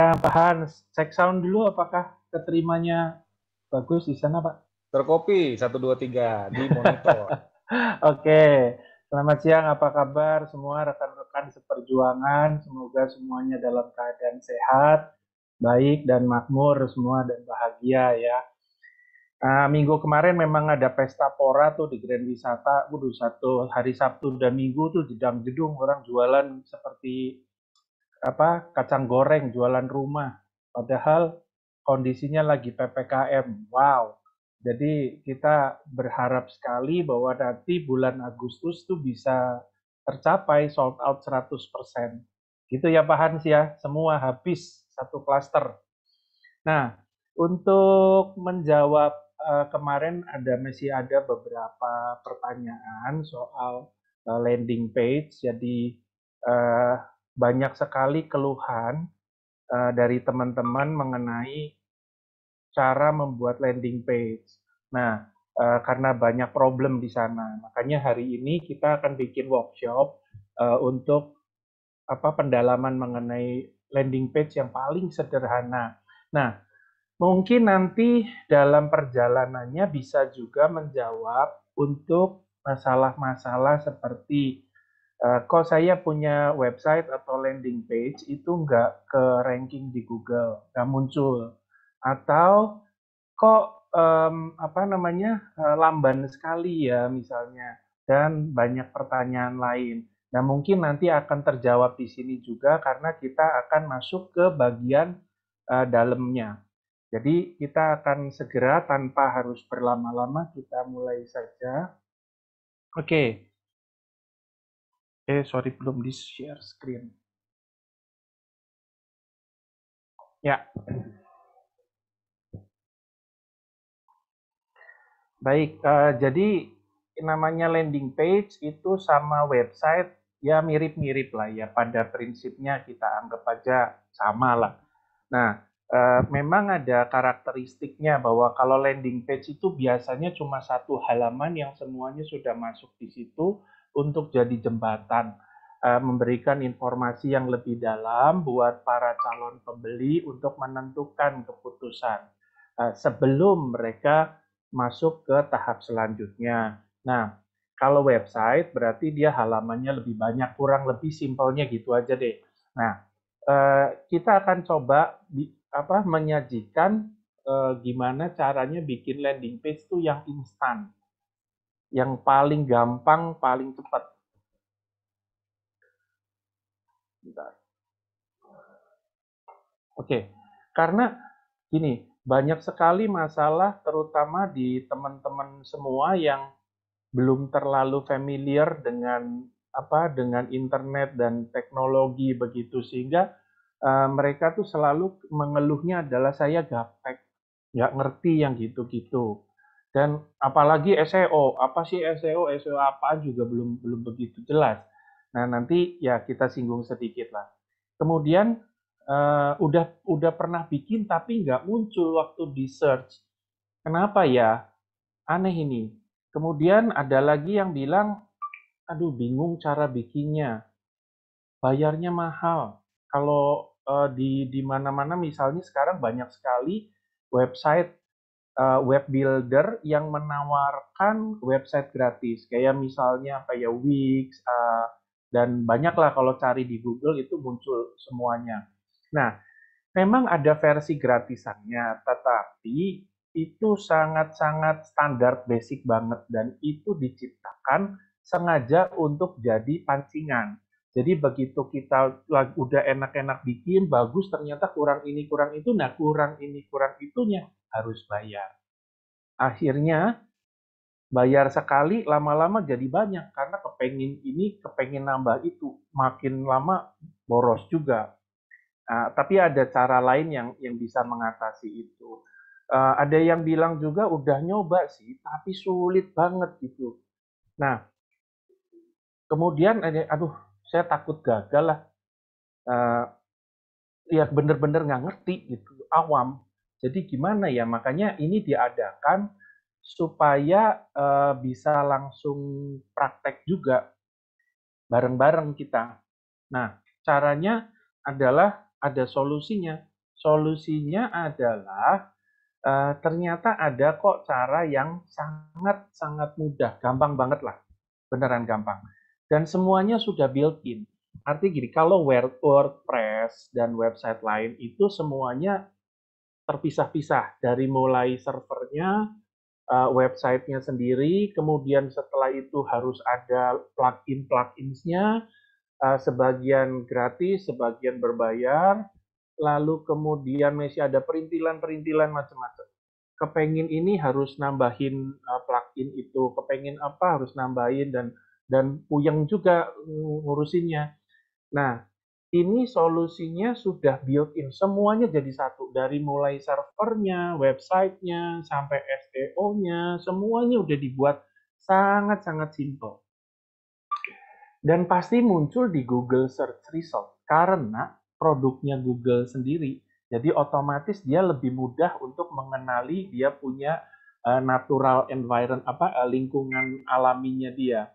Nah, cek sound dulu apakah keterimanya bagus di sana, Pak? Terkopi, satu dua tiga di monitor. Oke, okay. selamat siang, apa kabar semua rekan-rekan seperjuangan? Semoga semuanya dalam keadaan sehat, baik, dan makmur semua, dan bahagia ya. Uh, minggu kemarin memang ada pesta pora tuh di Grand Wisata, waduh satu hari Sabtu dan Minggu tuh dalam jedung orang jualan seperti apa kacang goreng jualan rumah padahal kondisinya lagi PPKM. Wow. Jadi kita berharap sekali bahwa nanti bulan Agustus tuh bisa tercapai sold out 100%. Gitu ya Pak Hans ya, semua habis satu klaster. Nah, untuk menjawab eh, kemarin ada masih ada beberapa pertanyaan soal eh, landing page. Jadi uh, banyak sekali keluhan uh, dari teman-teman mengenai cara membuat landing page. Nah, uh, karena banyak problem di sana, makanya hari ini kita akan bikin workshop uh, untuk apa pendalaman mengenai landing page yang paling sederhana. Nah, mungkin nanti dalam perjalanannya bisa juga menjawab untuk masalah-masalah seperti Eh, kok saya punya website atau landing page itu nggak ke ranking di Google, nggak muncul. Atau kok um, apa namanya eh, lamban sekali ya misalnya, dan banyak pertanyaan lain. Nah mungkin nanti akan terjawab di sini juga karena kita akan masuk ke bagian uh, dalamnya. Jadi kita akan segera tanpa harus berlama-lama kita mulai saja. Oke. Okay eh sorry belum di share screen ya baik uh, jadi namanya landing page itu sama website ya mirip-mirip lah ya pada prinsipnya kita anggap aja sama lah nah Uh, memang ada karakteristiknya bahwa kalau landing page itu biasanya cuma satu halaman yang semuanya sudah masuk di situ untuk jadi jembatan eh, memberikan informasi yang lebih dalam buat para calon pembeli untuk menentukan keputusan eh, sebelum mereka masuk ke tahap selanjutnya. Nah, kalau website berarti dia halamannya lebih banyak, kurang lebih simpelnya gitu aja deh. Nah, eh, kita akan coba apa menyajikan gimana caranya bikin landing page itu yang instan yang paling gampang, paling cepat. Bentar. Oke, karena gini, banyak sekali masalah terutama di teman-teman semua yang belum terlalu familiar dengan apa dengan internet dan teknologi begitu sehingga uh, mereka tuh selalu mengeluhnya adalah saya gaptek, nggak ngerti yang gitu-gitu dan apalagi SEO apa sih SEO SEO apa juga belum belum begitu jelas nah nanti ya kita singgung sedikit lah kemudian uh, udah udah pernah bikin tapi nggak muncul waktu di search kenapa ya aneh ini kemudian ada lagi yang bilang aduh bingung cara bikinnya bayarnya mahal kalau uh, di di mana-mana misalnya sekarang banyak sekali website uh, web builder yang menawarkan website gratis kayak misalnya kayak Wix uh, dan banyaklah kalau cari di Google itu muncul semuanya. Nah, memang ada versi gratisannya, tetapi itu sangat-sangat standar basic banget dan itu diciptakan sengaja untuk jadi pancingan. Jadi begitu kita udah enak-enak bikin, bagus, ternyata kurang ini, kurang itu, nah kurang ini, kurang itunya harus bayar. Akhirnya bayar sekali, lama-lama jadi banyak karena kepengen ini, kepengen nambah itu, makin lama boros juga. Nah, tapi ada cara lain yang yang bisa mengatasi itu. Uh, ada yang bilang juga udah nyoba sih, tapi sulit banget gitu. Nah, kemudian ada, aduh saya takut gagal lah uh, ya bener-bener nggak ngerti gitu awam jadi gimana ya makanya ini diadakan supaya uh, bisa langsung praktek juga bareng-bareng kita nah caranya adalah ada solusinya solusinya adalah uh, ternyata ada kok cara yang sangat sangat mudah gampang banget lah beneran gampang dan semuanya sudah built-in. arti gini, kalau WordPress dan website lain itu semuanya terpisah-pisah dari mulai servernya, eh, websitenya sendiri, kemudian setelah itu harus ada plugin-pluginsnya, eh, sebagian gratis, sebagian berbayar, lalu kemudian masih ada perintilan-perintilan macam-macam. kepengin ini harus nambahin eh, plugin itu, kepengin apa harus nambahin dan dan puyeng juga ngurusinnya. Nah, ini solusinya sudah built-in, semuanya jadi satu. Dari mulai servernya, websitenya, sampai SEO-nya, semuanya udah dibuat sangat-sangat simple. Dan pasti muncul di Google Search Result, karena produknya Google sendiri, jadi otomatis dia lebih mudah untuk mengenali dia punya eh, natural environment, apa eh, lingkungan alaminya dia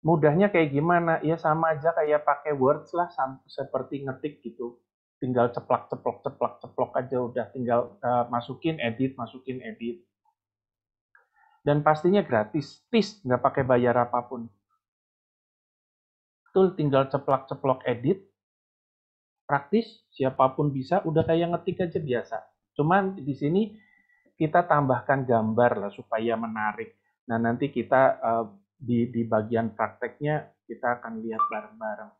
mudahnya kayak gimana ya sama aja kayak pakai words lah seperti ngetik gitu tinggal ceplok ceplok ceplok ceplok aja udah tinggal uh, masukin edit masukin edit dan pastinya gratis tis nggak pakai bayar apapun tuh tinggal ceplok ceplok edit praktis siapapun bisa udah kayak ngetik aja biasa cuman di sini kita tambahkan gambar lah supaya menarik nah nanti kita uh, di, di bagian prakteknya kita akan lihat bareng-bareng.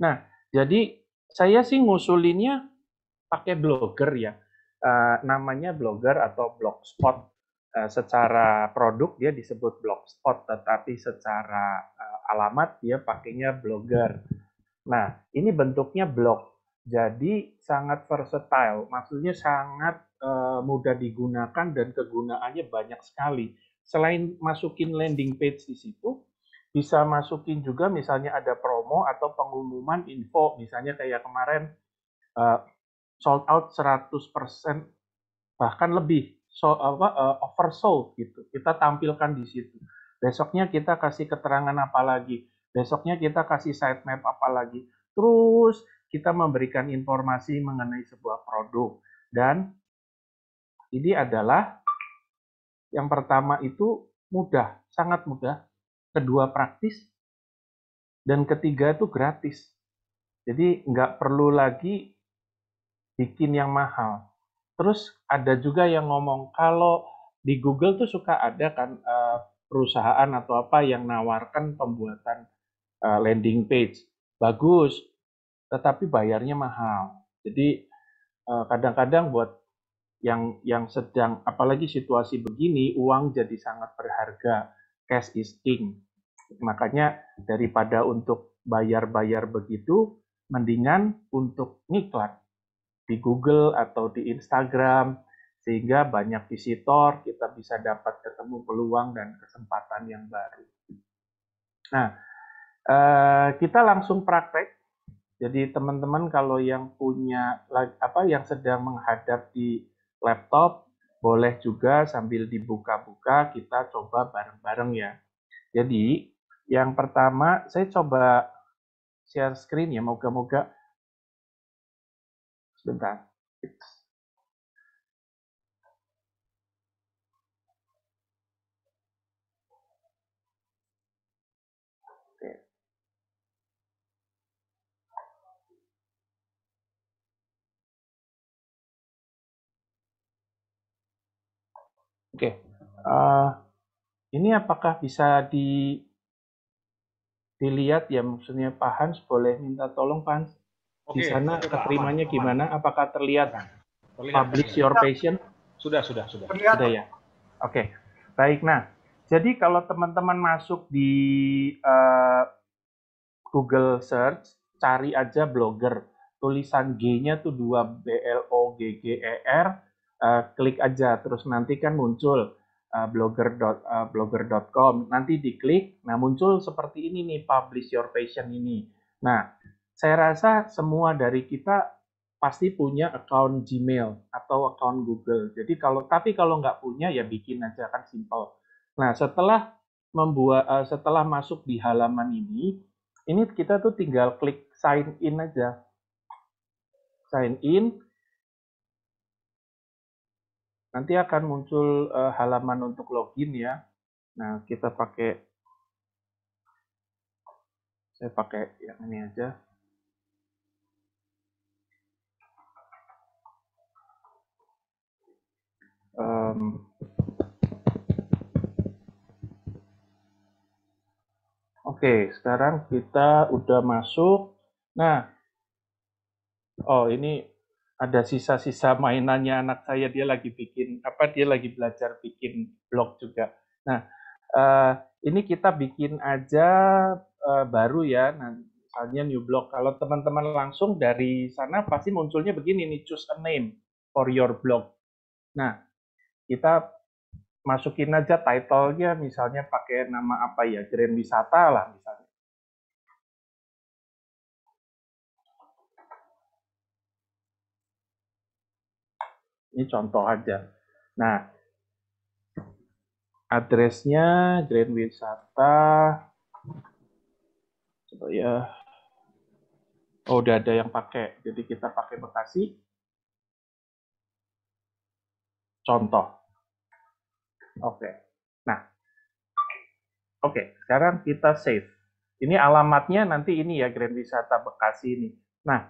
Nah, jadi saya sih ngusulinnya pakai blogger ya. Uh, namanya blogger atau blogspot. Uh, secara produk dia disebut blogspot, tetapi secara uh, alamat dia pakainya blogger. Nah, ini bentuknya blog. Jadi sangat versatile, maksudnya sangat uh, mudah digunakan dan kegunaannya banyak sekali selain masukin landing page di situ, bisa masukin juga misalnya ada promo atau pengumuman info, misalnya kayak kemarin uh, sold out 100% bahkan lebih so apa uh, oversold gitu. Kita tampilkan di situ. Besoknya kita kasih keterangan apa lagi? Besoknya kita kasih site map apa lagi? Terus kita memberikan informasi mengenai sebuah produk dan ini adalah yang pertama itu mudah, sangat mudah. Kedua praktis. Dan ketiga itu gratis. Jadi nggak perlu lagi bikin yang mahal. Terus ada juga yang ngomong kalau di Google tuh suka ada kan eh, perusahaan atau apa yang nawarkan pembuatan eh, landing page. Bagus, tetapi bayarnya mahal. Jadi eh, kadang-kadang buat yang yang sedang apalagi situasi begini uang jadi sangat berharga cash is king makanya daripada untuk bayar-bayar begitu mendingan untuk ngiklan di Google atau di Instagram sehingga banyak visitor kita bisa dapat ketemu peluang dan kesempatan yang baru nah eh, kita langsung praktek jadi teman-teman kalau yang punya apa yang sedang menghadap di laptop, boleh juga sambil dibuka-buka kita coba bareng-bareng ya. Jadi, yang pertama saya coba share screen ya, moga-moga sebentar. It's Oke, uh, ini apakah bisa di dilihat ya maksudnya Pak Hans boleh minta tolong Pak Hans okay. di sana oke, keterimanya aman, aman. gimana? Apakah terlihat, nah, terlihat publish your patient? Sudah, sudah, sudah. Terlihat. Sudah ya. Oke, okay. baik. Nah, jadi kalau teman-teman masuk di uh, Google Search, cari aja blogger. Tulisan G-nya tuh dua B L O G G E R uh, klik aja terus nanti kan muncul uh, blogger uh, eh, blogger.com nanti diklik nah muncul seperti ini nih publish your passion ini nah saya rasa semua dari kita pasti punya account Gmail atau account Google jadi kalau tapi kalau nggak punya ya bikin aja kan simple nah setelah membuat uh, setelah masuk di halaman ini ini kita tuh tinggal klik sign in aja sign in Nanti akan muncul uh, halaman untuk login ya. Nah, kita pakai saya pakai yang ini aja. Um, Oke, sekarang kita udah masuk. Nah, oh ini ada sisa-sisa mainannya anak saya dia lagi bikin apa dia lagi belajar bikin blog juga nah eh, ini kita bikin aja eh, baru ya nah, misalnya new blog kalau teman-teman langsung dari sana pasti munculnya begini nih choose a name for your blog nah kita masukin aja title-nya misalnya pakai nama apa ya grand wisata lah misalnya Ini contoh aja. Nah, addressnya Grand Wisata. Coba ya. Oh, udah ada yang pakai. Jadi kita pakai Bekasi. Contoh. Oke. Okay. Nah. Oke, okay. sekarang kita save. Ini alamatnya nanti ini ya Grand Wisata Bekasi ini. Nah,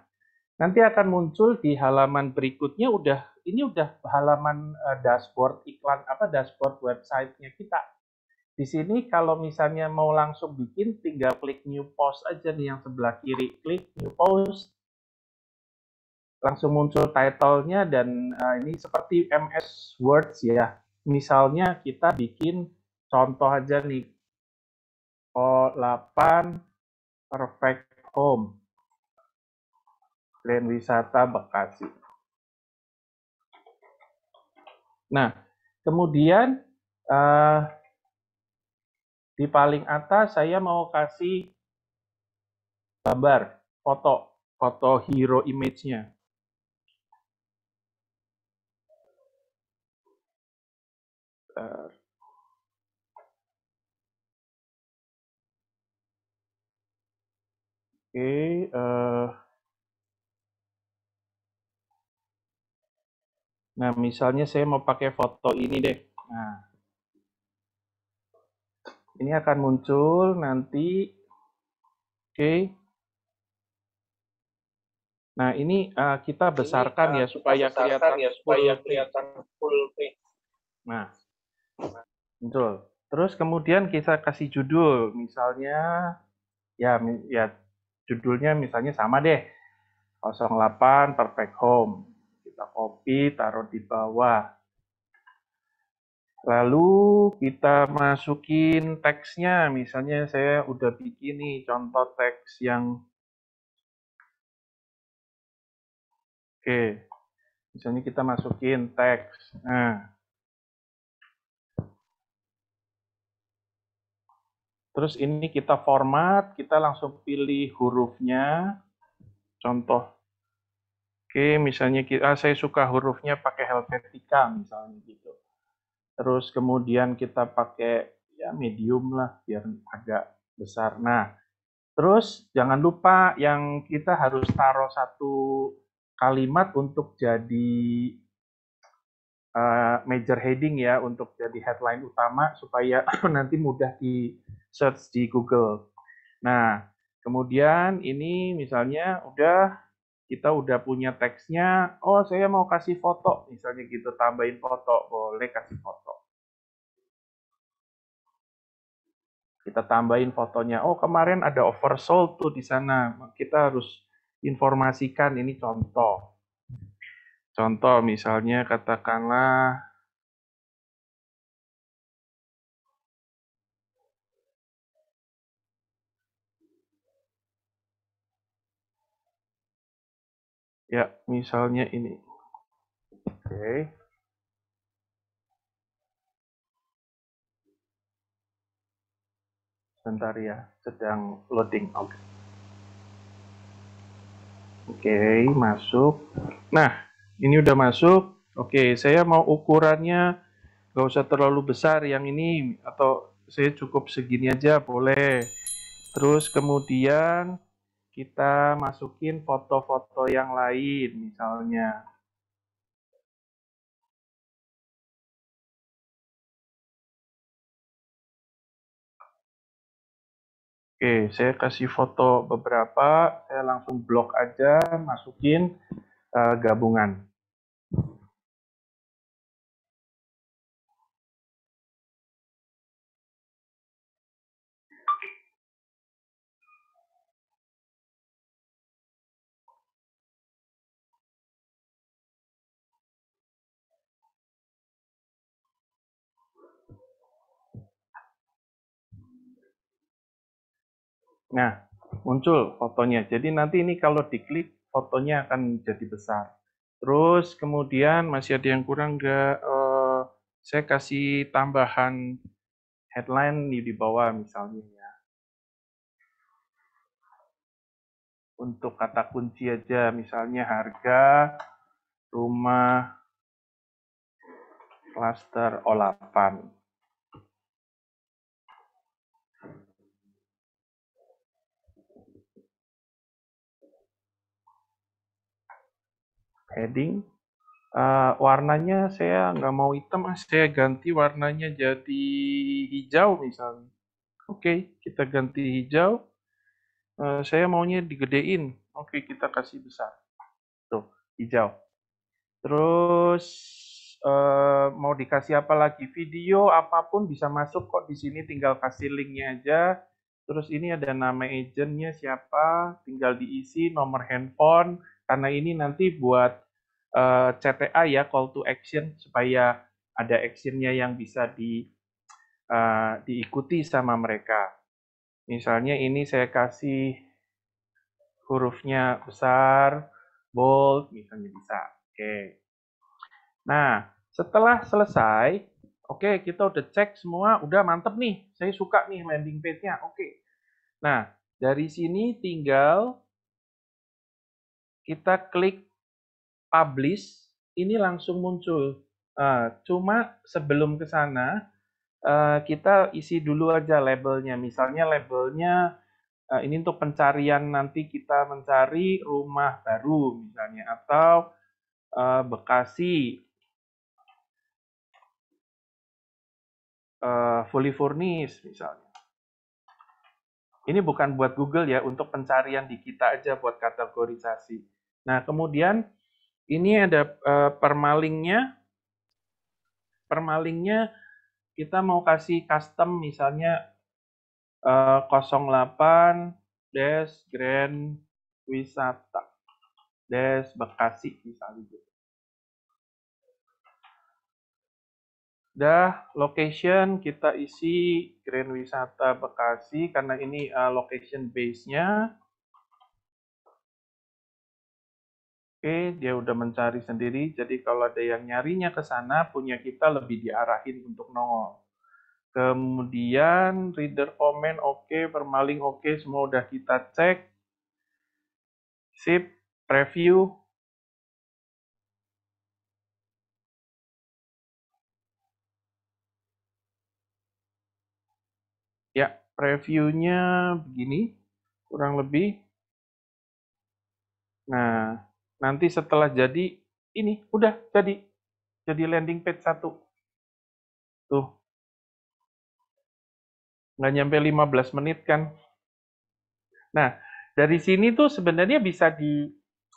nanti akan muncul di halaman berikutnya udah ini udah halaman uh, dashboard iklan apa dashboard websitenya kita. Di sini kalau misalnya mau langsung bikin tinggal klik new post aja nih yang sebelah kiri klik new post langsung muncul title-nya dan uh, ini seperti MS Words ya. Misalnya kita bikin contoh aja nih 8 perfect home Grand Wisata Bekasi. Nah, kemudian uh, di paling atas saya mau kasih gambar, foto, foto hero image-nya. Oke, okay, uh, eh, Nah, misalnya saya mau pakai foto ini deh. Nah, ini akan muncul nanti. Oke. Okay. Nah, ini uh, kita besarkan ini, eh, ya supaya besarkan kelihatan ya supaya full kelihatan full print. Nah. muncul Terus kemudian kita kasih judul, misalnya ya ya judulnya misalnya sama deh. 08 Perfect Home kita copy, taruh di bawah. Lalu kita masukin teksnya, misalnya saya udah bikin nih contoh teks yang Oke, misalnya kita masukin teks. Nah, Terus ini kita format, kita langsung pilih hurufnya. Contoh Oke, misalnya kita ah, saya suka hurufnya pakai Helvetica misalnya gitu. Terus kemudian kita pakai ya medium lah biar agak besar. Nah, terus jangan lupa yang kita harus taruh satu kalimat untuk jadi uh, major heading ya untuk jadi headline utama supaya nanti mudah di search di Google. Nah, kemudian ini misalnya udah kita udah punya teksnya, oh saya mau kasih foto, misalnya gitu, tambahin foto, boleh kasih foto. Kita tambahin fotonya, oh kemarin ada oversold tuh di sana, kita harus informasikan ini contoh. Contoh misalnya katakanlah Ya, misalnya ini. Oke. Okay. Sebentar ya, sedang loading. Oke. Okay. Oke, okay, masuk. Nah, ini udah masuk. Oke, okay, saya mau ukurannya nggak usah terlalu besar yang ini atau saya cukup segini aja boleh. Terus kemudian kita masukin foto-foto yang lain misalnya. Oke, saya kasih foto beberapa, saya langsung blok aja, masukin uh, gabungan. Nah, muncul fotonya. Jadi nanti ini kalau diklik fotonya akan jadi besar. Terus kemudian masih ada yang kurang nggak? Eh, saya kasih tambahan headline di bawah misalnya ya. Untuk kata kunci aja misalnya harga rumah klaster olapan. heading. Uh, eh, warnanya saya nggak mau hitam, ah, saya ganti warnanya jadi hijau misalnya. Oke, okay, kita ganti hijau. Uh, saya maunya digedein. Oke, okay, kita kasih besar. Tuh, hijau. Terus uh, mau dikasih apa lagi? Video apapun bisa masuk kok di sini. Tinggal kasih linknya aja. Terus ini ada nama agentnya siapa, tinggal diisi nomor handphone. Karena ini nanti buat uh, eh, CTA ya call to action supaya ada actionnya yang bisa di uh, diikuti sama mereka. Misalnya ini saya kasih hurufnya besar, bold, misalnya bisa. Oke. Nah, setelah selesai, oke okay, kita udah cek semua, udah mantep nih. Saya suka nih landing page-nya. Oke. Okay. Nah, dari sini tinggal kita klik publish ini langsung muncul. Uh, cuma sebelum ke sana uh, kita isi dulu aja labelnya. Misalnya labelnya uh, ini untuk pencarian nanti kita mencari rumah baru misalnya atau uh, Bekasi uh, fully furnished misalnya. Ini bukan buat Google ya, untuk pencarian di kita aja buat kategorisasi. Nah, kemudian ini ada uh, permalingnya permalingnya kita mau kasih custom misalnya 08 eh, Des grand wisata Des Bekasi misalnya gitu. Dah location kita isi Grand Wisata Bekasi karena ini eh, location base-nya. Oke, dia udah mencari sendiri. Jadi kalau ada yang nyarinya ke sana, punya kita lebih diarahin untuk nongol. Kemudian reader comment oke, okay, permaling oke, okay, semua udah kita cek. Sip, review. Ya, previewnya begini, kurang lebih. Nah, Nanti setelah jadi ini udah jadi. Jadi landing page satu. Tuh. Nggak nyampe 15 menit kan. Nah, dari sini tuh sebenarnya bisa di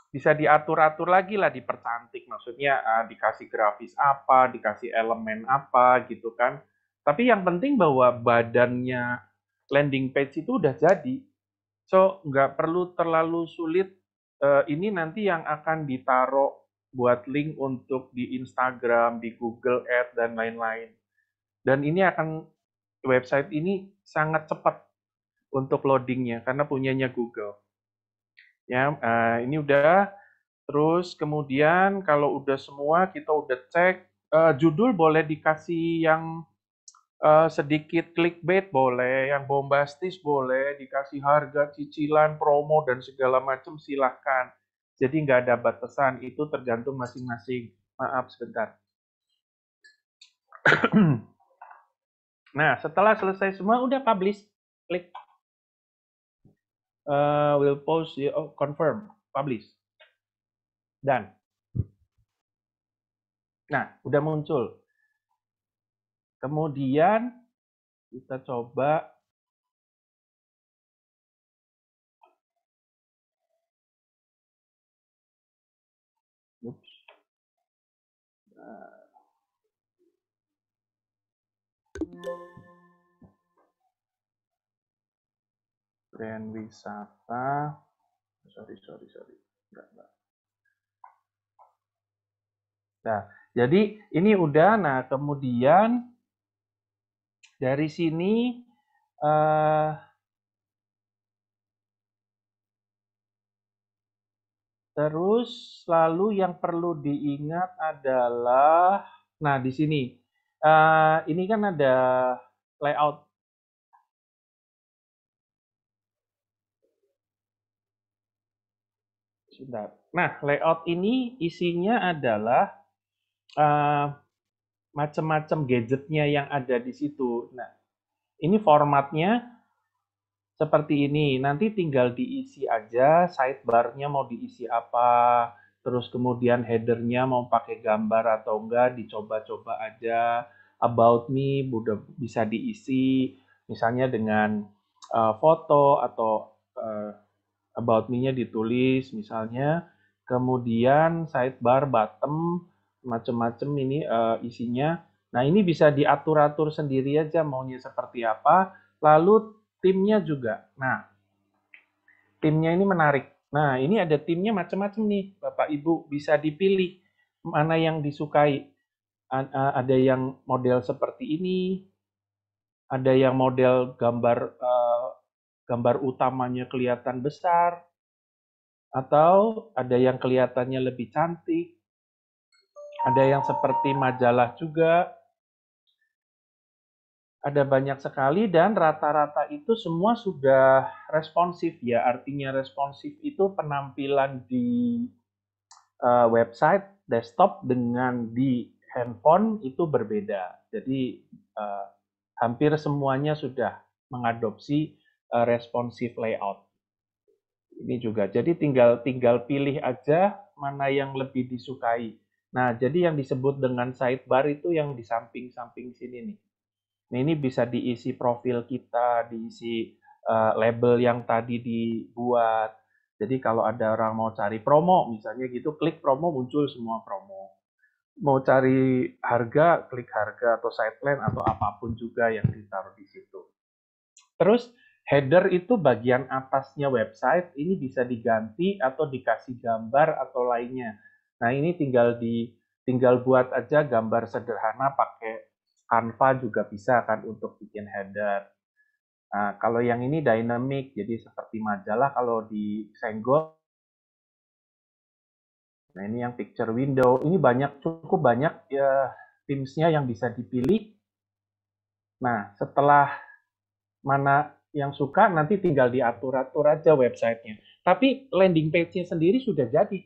bisa diatur-atur lagi lah dipercantik maksudnya ah, dikasih grafis apa dikasih elemen apa gitu kan tapi yang penting bahwa badannya landing page itu udah jadi so nggak perlu terlalu sulit uh, ini nanti yang akan ditaruh buat link untuk di Instagram, di Google Ads dan lain-lain. Dan ini akan website ini sangat cepat untuk loadingnya karena punyanya Google. Ya, uh, ini udah. Terus kemudian kalau udah semua kita udah cek uh, judul boleh dikasih yang uh, sedikit clickbait boleh, yang bombastis boleh, dikasih harga cicilan, promo dan segala macam silahkan. Jadi nggak ada batasan, itu tergantung masing-masing. Maaf sebentar. nah, setelah selesai semua udah publish, klik. Uh, will post, ya, oh, confirm, publish. Dan. Nah, udah muncul. Kemudian kita coba Oops. Nah. brand wisata sorry sorry sorry enggak, enggak. nah jadi ini udah nah kemudian dari sini uh, terus lalu yang perlu diingat adalah nah di sini uh, ini kan ada layout Nah, layout ini isinya adalah uh, macam-macam gadgetnya yang ada di situ. Nah, ini formatnya seperti ini. Nanti tinggal diisi aja sidebarnya mau diisi apa, terus kemudian headernya mau pakai gambar atau enggak, dicoba-coba aja. About me udah bisa diisi, misalnya dengan uh, foto atau uh, about me-nya ditulis, misalnya. Kemudian sidebar bottom macam-macam ini uh, isinya. Nah, ini bisa diatur-atur sendiri aja maunya seperti apa. Lalu timnya juga. Nah, timnya ini menarik. Nah, ini ada timnya macam-macam nih, Bapak Ibu bisa dipilih mana yang disukai. Eh, ada yang model seperti ini, ada yang model gambar eh, gambar utamanya kelihatan besar, atau ada yang kelihatannya lebih cantik, ada yang seperti majalah juga. Ada banyak sekali dan rata-rata itu semua sudah responsif ya. Artinya responsif itu penampilan di eh, website desktop dengan di handphone itu berbeda. Jadi eh, hampir semuanya sudah mengadopsi eh, responsif layout ini juga. Jadi tinggal tinggal pilih aja mana yang lebih disukai. Nah, jadi yang disebut dengan sidebar itu yang di samping-samping sini nih. Nah, ini bisa diisi profil kita, diisi uh, label yang tadi dibuat. Jadi kalau ada orang mau cari promo, misalnya gitu, klik promo muncul semua promo. Mau cari harga, klik harga atau site plan atau apapun juga yang ditaruh di situ. Terus header itu bagian atasnya website, ini bisa diganti atau dikasih gambar atau lainnya Nah ini tinggal di tinggal buat aja gambar sederhana pakai Canva juga bisa kan untuk bikin header. Nah, kalau yang ini dynamic, jadi seperti majalah kalau di senggol. Nah ini yang picture window, ini banyak cukup banyak ya teamsnya yang bisa dipilih. Nah setelah mana yang suka nanti tinggal diatur-atur aja websitenya. Tapi landing page-nya sendiri sudah jadi.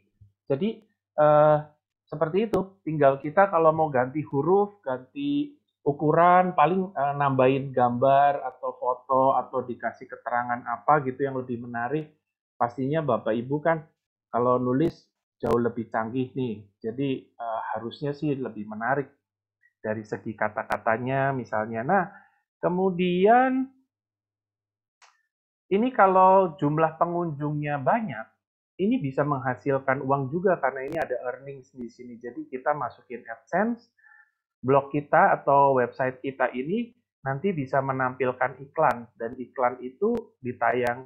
Jadi uh, seperti itu. Tinggal kita kalau mau ganti huruf, ganti ukuran, paling uh, nambahin gambar atau foto atau dikasih keterangan apa gitu yang lebih menarik. Pastinya Bapak Ibu kan kalau nulis jauh lebih canggih nih. Jadi uh, harusnya sih lebih menarik dari segi kata-katanya misalnya. Nah, kemudian ini kalau jumlah pengunjungnya banyak, ini bisa menghasilkan uang juga karena ini ada earnings di sini. Jadi kita masukin AdSense, blog kita atau website kita ini nanti bisa menampilkan iklan dan iklan itu ditayang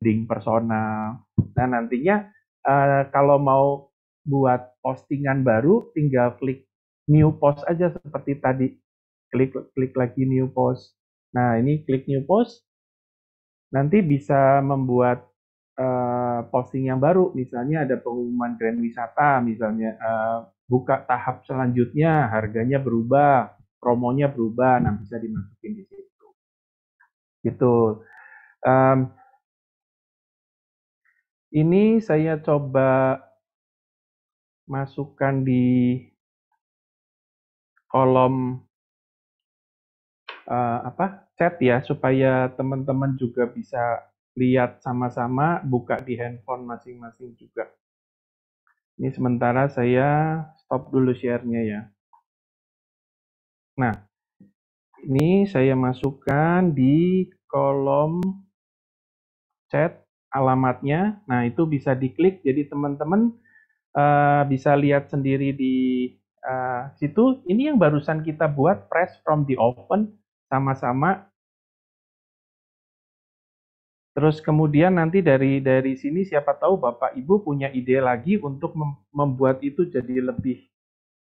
branding personal. Nah nantinya uh, kalau mau buat postingan baru, tinggal klik new post aja seperti tadi. Klik klik lagi new post. Nah ini klik new post, nanti bisa membuat uh, posting yang baru. Misalnya ada pengumuman grand wisata, misalnya uh, buka tahap selanjutnya, harganya berubah, promonya berubah, nah bisa dimasukin di situ. Gitu. Um, ini saya coba masukkan di kolom uh, apa chat ya supaya teman-teman juga bisa lihat sama-sama buka di handphone masing-masing juga. Ini sementara saya stop dulu sharenya ya. Nah, ini saya masukkan di kolom chat alamatnya. Nah, itu bisa diklik jadi teman-teman uh, bisa lihat sendiri di uh, situ. Ini yang barusan kita buat press from the oven sama-sama. Terus kemudian nanti dari dari sini siapa tahu Bapak Ibu punya ide lagi untuk membuat itu jadi lebih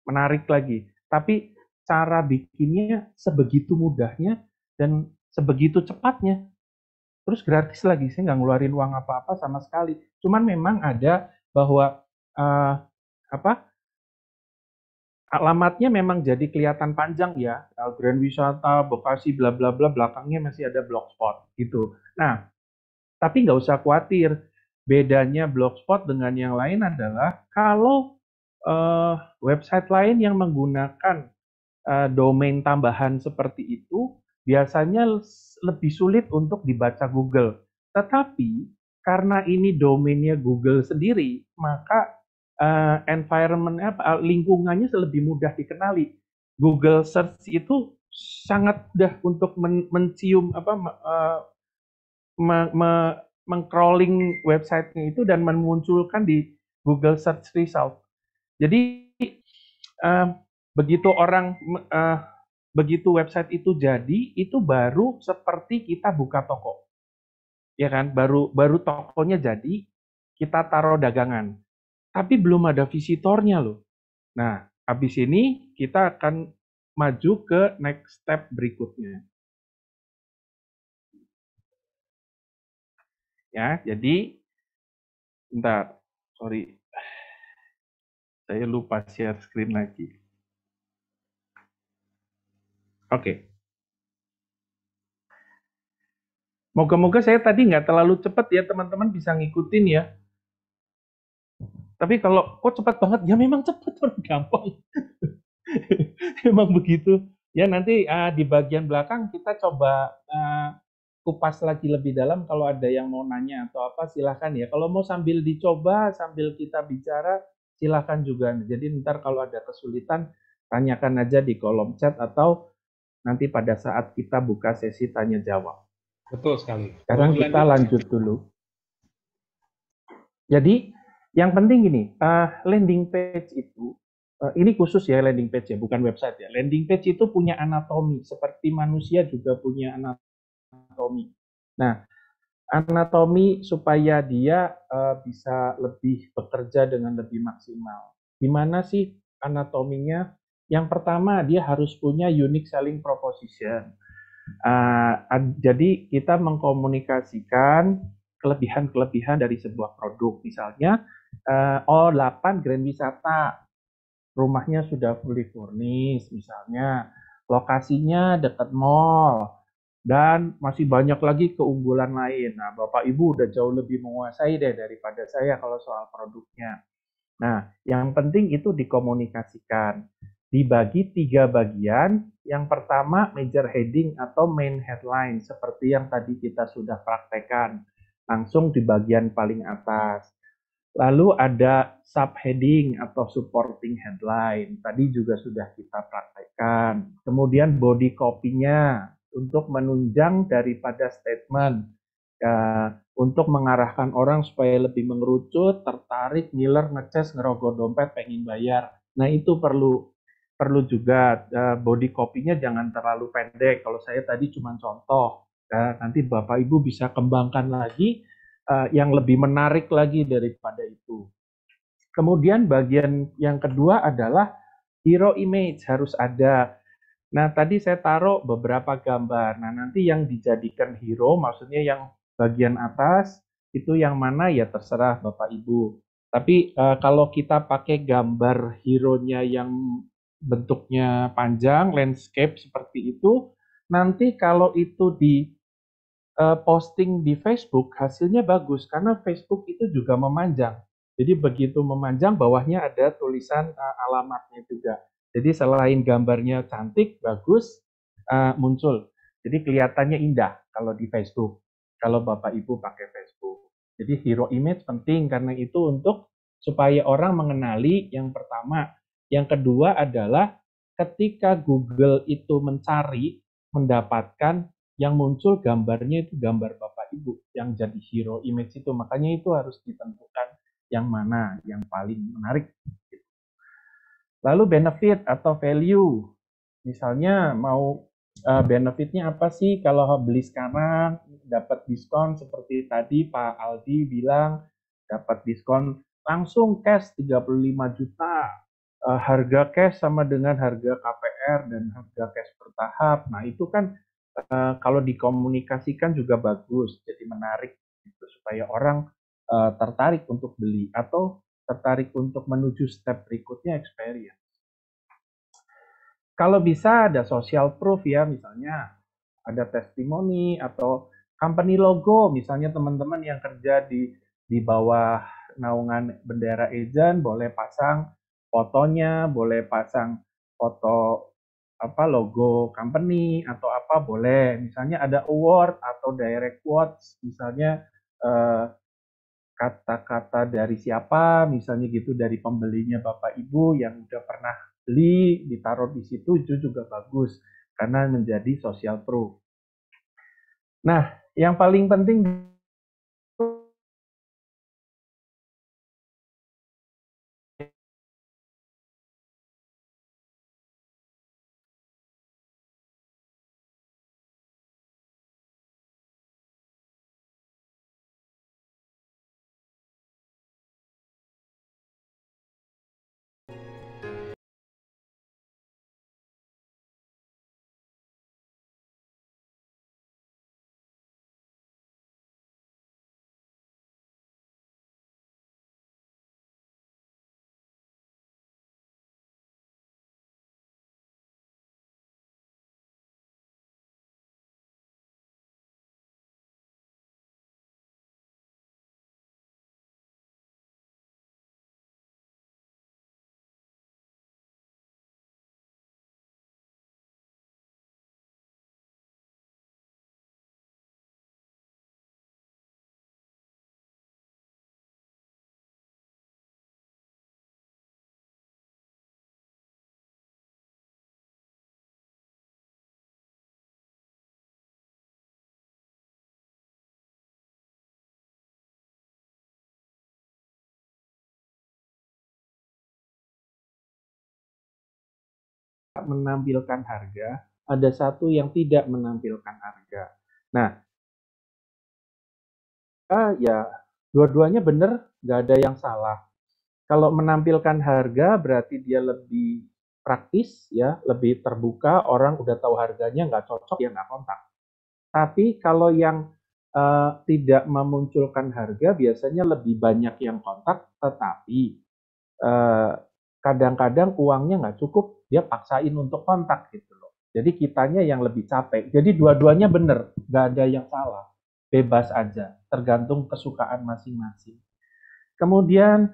menarik lagi. Tapi cara bikinnya sebegitu mudahnya dan sebegitu cepatnya terus gratis lagi saya nggak ngeluarin uang apa-apa sama sekali cuman memang ada bahwa uh, apa alamatnya memang jadi kelihatan panjang ya Grand Wisata Bekasi bla bla bla belakangnya masih ada blogspot gitu nah tapi nggak usah khawatir bedanya blogspot dengan yang lain adalah kalau uh, website lain yang menggunakan uh, domain tambahan seperti itu biasanya lebih sulit untuk dibaca Google. Tetapi karena ini domainnya Google sendiri, maka uh, eh, environment uh, eh, lingkungannya lebih mudah dikenali. Google Search itu sangat mudah untuk men mencium apa uh, me me websitenya itu dan memunculkan di Google Search Result. Jadi uh, begitu orang uh, begitu website itu jadi itu baru seperti kita buka toko ya kan baru baru tokonya jadi kita taruh dagangan tapi belum ada visitornya loh nah habis ini kita akan maju ke next step berikutnya ya jadi bentar sorry saya lupa share screen lagi Oke. Moga-moga saya tadi nggak terlalu cepat ya teman-teman bisa ngikutin ya. Tapi kalau kok cepat banget, ya memang cepat orang gampang. memang begitu. Ya nanti uh, di bagian belakang kita coba uh, kupas lagi lebih dalam kalau ada yang mau nanya atau apa silahkan ya. Kalau mau sambil dicoba, sambil kita bicara silahkan juga. Jadi ntar kalau ada kesulitan tanyakan aja di kolom chat atau nanti pada saat kita buka sesi tanya jawab. Betul sekali. Sekarang Betul kita lanjut. lanjut dulu. Jadi yang penting gini, uh, landing page itu uh, ini khusus ya landing page ya, bukan website ya. Landing page itu punya anatomi seperti manusia juga punya anatomi. Nah, anatomi supaya dia uh, bisa lebih bekerja dengan lebih maksimal. Gimana mana sih anatominya yang pertama, dia harus punya unique selling proposition. Uh, jadi kita mengkomunikasikan kelebihan-kelebihan dari sebuah produk. Misalnya, uh, oh 8 Grand Wisata, rumahnya sudah fully furnished misalnya, lokasinya dekat mall, dan masih banyak lagi keunggulan lain. Nah, Bapak Ibu udah jauh lebih menguasai deh daripada saya kalau soal produknya. Nah, yang penting itu dikomunikasikan dibagi tiga bagian. Yang pertama major heading atau main headline seperti yang tadi kita sudah praktekkan langsung di bagian paling atas. Lalu ada subheading atau supporting headline. Tadi juga sudah kita praktekkan. Kemudian body copy-nya untuk menunjang daripada statement. Ya, untuk mengarahkan orang supaya lebih mengerucut, tertarik, ngiler, ngeces, ngerogoh dompet, pengen bayar. Nah itu perlu perlu juga eh, body copy-nya jangan terlalu pendek. Kalau saya tadi cuma contoh, eh, nanti Bapak Ibu bisa kembangkan lagi eh, yang lebih menarik lagi daripada itu. Kemudian bagian yang kedua adalah hero image harus ada. Nah, tadi saya taruh beberapa gambar. Nah, nanti yang dijadikan hero maksudnya yang bagian atas itu yang mana ya terserah Bapak Ibu. Tapi kalau kita pakai gambar hero-nya yang bentuknya panjang, landscape seperti itu, nanti kalau itu di uh, posting di Facebook hasilnya bagus karena Facebook itu juga memanjang. Jadi begitu memanjang bawahnya ada tulisan uh, alamatnya juga. Jadi selain gambarnya cantik, bagus, uh, muncul. Jadi kelihatannya indah kalau di Facebook. Kalau Bapak Ibu pakai Facebook. Jadi hero image penting karena itu untuk supaya orang mengenali yang pertama yang kedua adalah ketika Google itu mencari, mendapatkan yang muncul gambarnya itu gambar Bapak Ibu yang jadi hero image itu. Makanya itu harus ditentukan yang mana yang paling menarik. Lalu benefit atau value. Misalnya mau eh, benefitnya apa sih kalau beli sekarang dapat diskon seperti tadi Pak Aldi bilang dapat diskon langsung cash 35 juta uh, harga cash sama dengan harga KPR dan harga cash bertahap. Nah, itu kan uh, kalau dikomunikasikan juga bagus, jadi menarik gitu, supaya orang uh, tertarik untuk beli atau tertarik untuk menuju step berikutnya experience. Kalau bisa ada social proof ya, misalnya ada testimoni atau company logo, misalnya teman-teman yang kerja di di bawah naungan bendera agent boleh pasang fotonya, boleh pasang foto apa logo company atau apa boleh. Misalnya ada award atau direct quotes, misalnya kata eh, kata-kata dari siapa, misalnya gitu dari pembelinya Bapak Ibu yang udah pernah beli ditaruh di situ itu juga bagus karena menjadi social proof. Nah, yang paling penting menampilkan harga, ada satu yang tidak menampilkan harga. Nah, ah, ya dua-duanya benar, nggak ada yang salah. Kalau menampilkan harga berarti dia lebih praktis ya, lebih terbuka, orang udah tahu harganya nggak cocok ya nggak kontak. Tapi kalau yang uh, tidak memunculkan harga biasanya lebih banyak yang kontak, tetapi uh, kadang-kadang uangnya nggak cukup, dia paksain untuk kontak gitu loh. Jadi kitanya yang lebih capek. Jadi dua-duanya benar, nggak ada yang salah. Bebas aja, tergantung kesukaan masing-masing. Kemudian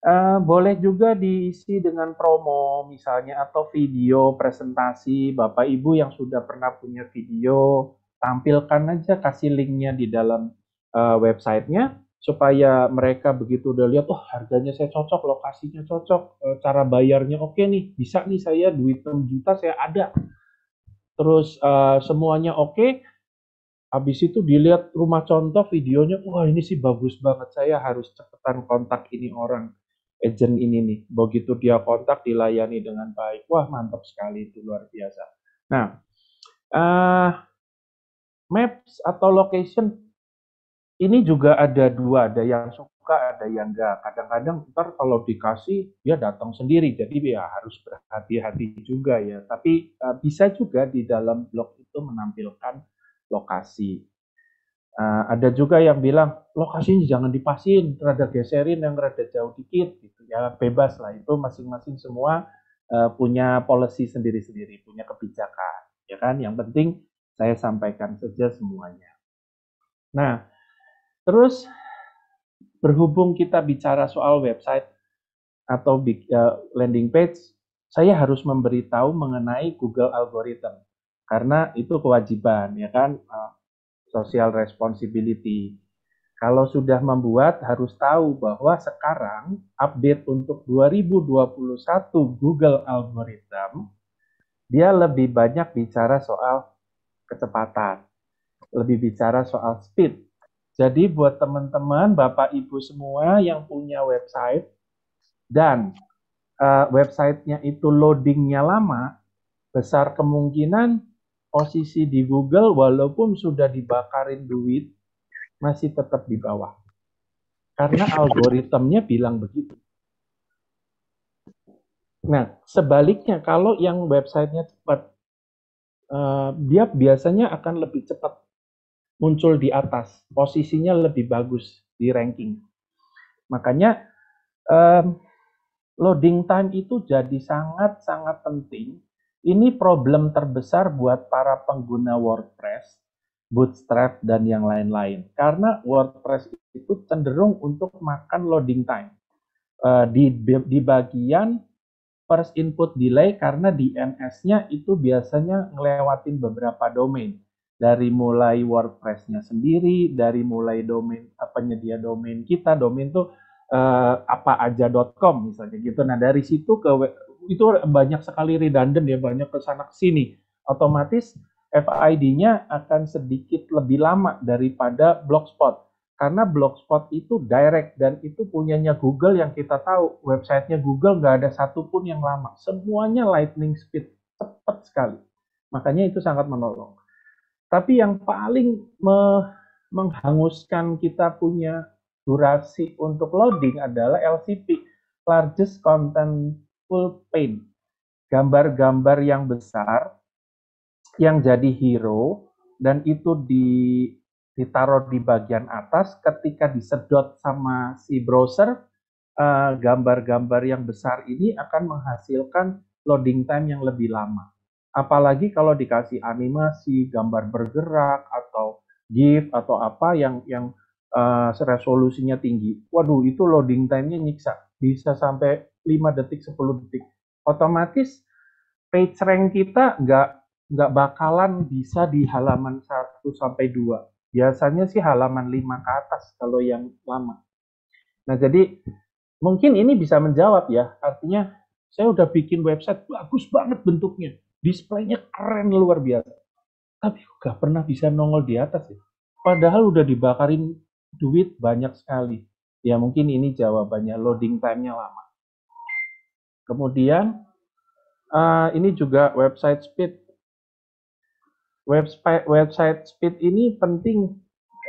eh, boleh juga diisi dengan promo misalnya atau video presentasi Bapak Ibu yang sudah pernah punya video, tampilkan aja kasih linknya di dalam eh, websitenya supaya mereka begitu udah lihat oh harganya saya cocok lokasinya cocok eh, cara bayarnya oke okay nih bisa nih saya duit 6 juta saya ada terus uh, semuanya oke okay. habis itu dilihat rumah contoh videonya wah ini sih bagus banget saya harus cepetan kontak ini orang agent ini nih begitu dia kontak dilayani dengan baik wah mantap sekali itu luar biasa nah uh, maps atau location ini juga ada dua, ada yang suka, ada yang enggak. Kadang-kadang ntar kalau dikasih dia datang sendiri, jadi ya harus berhati-hati juga ya. Tapi uh, bisa juga di dalam blog itu menampilkan lokasi. Uh, ada juga yang bilang lokasinya jangan dipasin, rada geserin yang rada jauh dikit gitu ya bebas lah itu masing-masing semua uh, punya policy sendiri-sendiri, punya kebijakan ya kan. Yang penting saya sampaikan saja semuanya. Nah, Terus berhubung kita bicara soal website atau eh, landing page, saya harus memberitahu mengenai Google Algorithm karena itu kewajiban ya kan eh, social responsibility. Kalau sudah membuat harus tahu bahwa sekarang update untuk 2021 Google Algorithm dia lebih banyak bicara soal kecepatan, lebih bicara soal speed jadi buat teman-teman, Bapak Ibu semua yang punya website dan uh, websitenya itu loadingnya lama, besar kemungkinan posisi di Google walaupun sudah dibakarin duit, masih tetap di bawah. Karena algoritmnya bilang begitu. Nah, sebaliknya kalau yang websitenya cepat, uh, dia biasanya akan lebih cepat muncul di atas, posisinya lebih bagus di ranking. Makanya um, loading time itu jadi sangat-sangat penting. Ini problem terbesar buat para pengguna WordPress, Bootstrap, dan yang lain-lain. Karena WordPress itu cenderung untuk makan loading time. Uh, di, di bagian first input delay karena DNS-nya itu biasanya ngelewatin beberapa domain dari mulai WordPress-nya sendiri, dari mulai domain eh, penyedia domain kita, domain tuh eh, apa aja.com misalnya gitu. Nah, dari situ ke itu banyak sekali redundant ya, banyak ke sana ke sini. Otomatis FID-nya akan sedikit lebih lama daripada Blogspot. Karena Blogspot itu direct dan itu punyanya Google yang kita tahu. Websitenya Google nggak ada satupun yang lama. Semuanya lightning speed, cepat sekali. Makanya itu sangat menolong. Tapi yang paling me menghanguskan kita punya durasi untuk loading adalah LCP, largest content full paint. Gambar-gambar yang besar yang jadi hero dan itu di ditaruh di bagian atas ketika disedot sama si browser eh, gambar-gambar uh, gambar -gambar yang besar ini akan menghasilkan loading time yang lebih lama apalagi kalau dikasih animasi gambar bergerak atau GIF atau apa yang yang uh, resolusinya tinggi waduh itu loading time-nya nyiksa bisa sampai 5 detik 10 detik otomatis page rank kita nggak nggak bakalan bisa di halaman 1 sampai 2 biasanya sih halaman 5 ke atas kalau yang lama nah jadi mungkin ini bisa menjawab ya artinya saya udah bikin website bagus banget bentuknya Displaynya keren luar biasa. Tapi gak pernah bisa nongol di atas ya. Padahal udah dibakarin duit banyak sekali. Ya mungkin ini jawabannya loading time-nya lama. Kemudian uh, ini juga website speed. Website website speed ini penting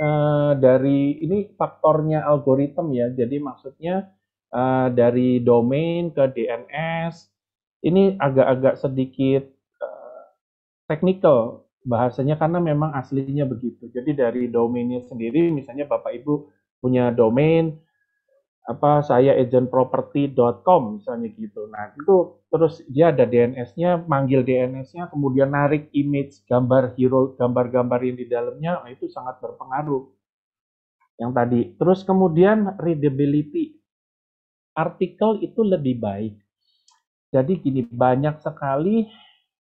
uh, dari ini faktornya algoritma ya. Jadi maksudnya uh, dari domain ke DNS ini agak-agak sedikit teknikal bahasanya karena memang aslinya begitu. Jadi dari domainnya sendiri, misalnya Bapak Ibu punya domain apa saya agentproperty.com misalnya gitu. Nah, itu terus dia ada DNS-nya, manggil DNS-nya, kemudian narik image gambar hero gambar-gambar yang di dalamnya, nah itu sangat berpengaruh. Yang tadi, terus kemudian readability. Artikel itu lebih baik. Jadi gini, banyak sekali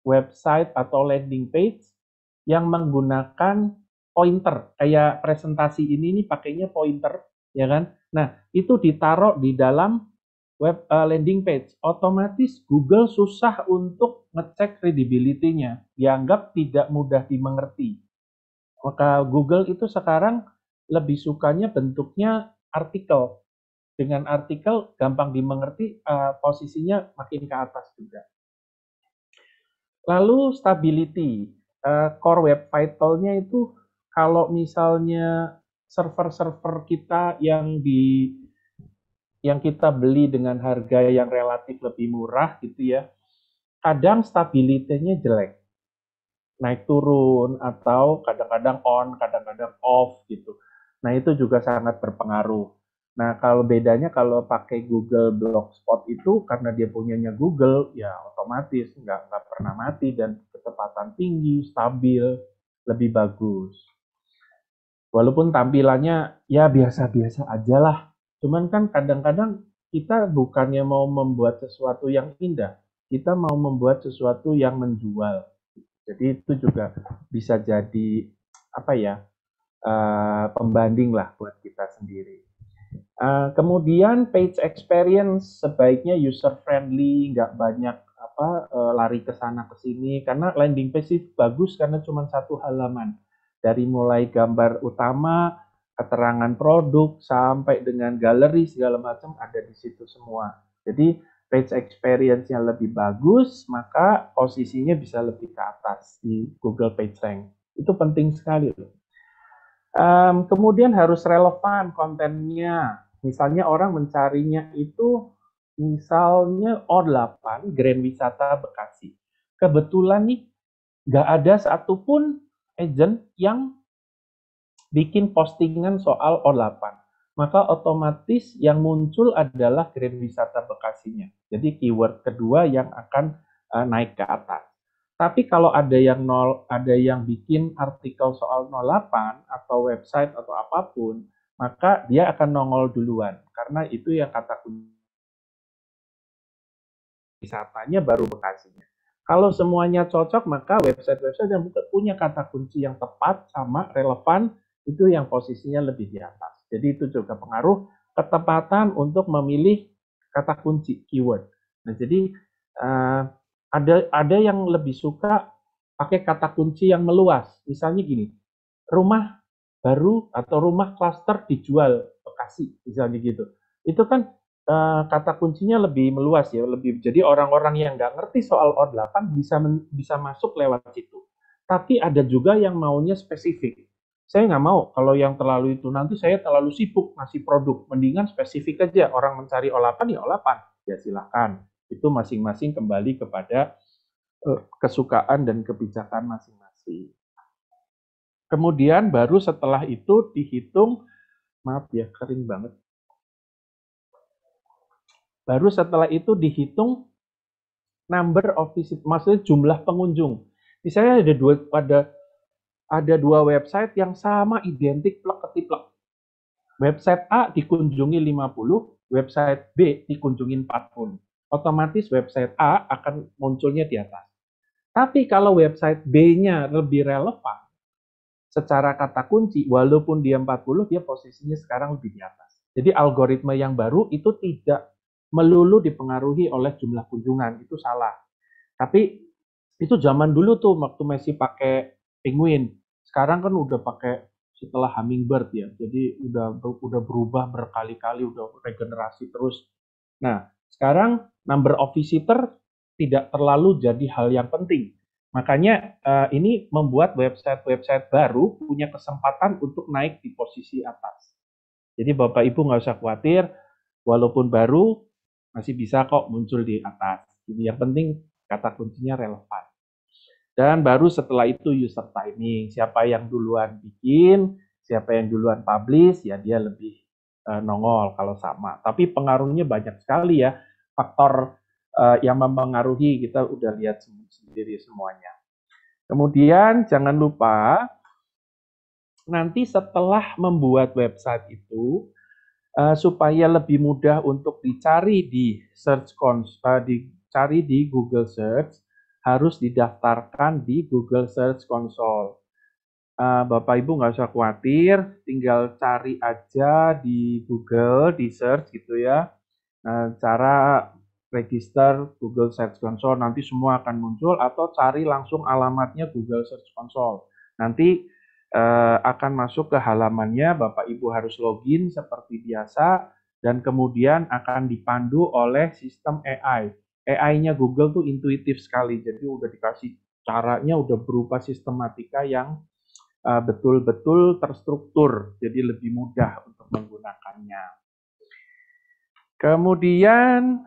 website atau landing page yang menggunakan pointer kayak presentasi ini nih pakainya pointer ya kan nah itu ditaruh di dalam web uh, landing page otomatis Google susah untuk ngecek credibility dianggap tidak mudah dimengerti maka Google itu sekarang lebih sukanya bentuknya artikel dengan artikel gampang dimengerti uh, posisinya makin ke atas juga Lalu stability, uh, core web vitalnya itu kalau misalnya server-server kita yang di yang kita beli dengan harga yang relatif lebih murah gitu ya, kadang stabilitasnya jelek, naik turun atau kadang-kadang on, kadang-kadang off gitu. Nah itu juga sangat berpengaruh. Nah, kalau bedanya kalau pakai Google Blogspot itu karena dia punyanya Google, ya otomatis nggak nggak pernah mati dan kecepatan tinggi, stabil, lebih bagus. Walaupun tampilannya ya biasa-biasa aja lah. Cuman kan kadang-kadang kita bukannya mau membuat sesuatu yang indah, kita mau membuat sesuatu yang menjual. Jadi itu juga bisa jadi apa ya uh, pembanding lah buat kita sendiri. Eh, kemudian page experience sebaiknya user friendly, nggak banyak apa uh, lari ke sana ke sini karena landing page bagus karena cuma satu halaman dari mulai gambar utama, keterangan produk sampai dengan galeri segala macam ada di situ semua. Jadi page experience-nya lebih bagus, maka posisinya bisa lebih ke atas di Google PageRank. Itu penting sekali loh. Um, kemudian harus relevan kontennya. Misalnya orang mencarinya itu misalnya O8 Grand Wisata Bekasi. Kebetulan nih nggak ada satupun agent yang bikin postingan soal O8. Maka otomatis yang muncul adalah Grand Wisata Bekasinya. Jadi keyword kedua yang akan eh, naik ke atas. Tapi kalau ada yang nol, ada yang bikin artikel soal 08 atau website atau apapun, maka dia akan nongol duluan karena itu yang kata kunci wisatanya baru Bekasinya. Kalau semuanya cocok, maka website-website yang punya kata kunci yang tepat sama relevan itu yang posisinya lebih di atas. Jadi itu juga pengaruh ketepatan untuk memilih kata kunci keyword. Nah, jadi uh, ada ada yang lebih suka pakai kata kunci yang meluas. Misalnya gini, rumah baru atau rumah klaster dijual Bekasi misalnya gitu. Itu kan eh, kata kuncinya lebih meluas ya, lebih jadi orang-orang yang nggak ngerti soal O8 bisa men, bisa masuk lewat situ. Tapi ada juga yang maunya spesifik. Saya nggak mau kalau yang terlalu itu nanti saya terlalu sibuk ngasih produk. Mendingan spesifik aja orang mencari O8 ya O8 ya silahkan. Itu masing-masing kembali kepada eh, kesukaan dan kebijakan masing-masing. Kemudian baru setelah itu dihitung, maaf ya kering banget. Baru setelah itu dihitung number of visit, maksudnya jumlah pengunjung. Misalnya ada dua pada ada dua website yang sama identik plek ketiplek. Website A dikunjungi 50, website B dikunjungi 40. Otomatis website A akan munculnya di atas. Tapi kalau website B-nya lebih relevan, secara kata kunci, walaupun dia 40, dia posisinya sekarang lebih di atas. Jadi algoritma yang baru itu tidak melulu dipengaruhi oleh jumlah kunjungan, itu salah. Tapi itu zaman dulu tuh waktu Messi pakai penguin. Sekarang kan udah pakai setelah hummingbird ya. Jadi udah udah berubah berkali-kali, udah regenerasi terus. Nah, sekarang number of visitor tidak terlalu jadi hal yang penting Makanya uh, ini membuat website-website baru punya kesempatan untuk naik di posisi atas. Jadi Bapak Ibu nggak usah khawatir, walaupun baru masih bisa kok muncul di atas. Jadi yang penting kata kuncinya relevan. Dan baru setelah itu user timing, siapa yang duluan bikin, siapa yang duluan publish, ya dia lebih uh, nongol kalau sama. Tapi pengaruhnya banyak sekali ya. Faktor uh, yang mempengaruhi kita udah lihat sendiri semuanya. Kemudian jangan lupa nanti setelah membuat website itu uh, supaya lebih mudah untuk dicari di search cons uh, dicari di Google Search harus didaftarkan di Google Search Console. Uh, Bapak Ibu nggak usah khawatir, tinggal cari aja di Google, di search gitu ya. Uh, cara register Google Search Console nanti semua akan muncul atau cari langsung alamatnya Google Search Console. Nanti eh, akan masuk ke halamannya Bapak Ibu harus login seperti biasa dan kemudian akan dipandu oleh sistem AI. AI-nya Google tuh intuitif sekali. Jadi udah dikasih caranya udah berupa sistematika yang eh, betul-betul uh, betul -betul terstruktur. Jadi lebih mudah untuk menggunakannya. Kemudian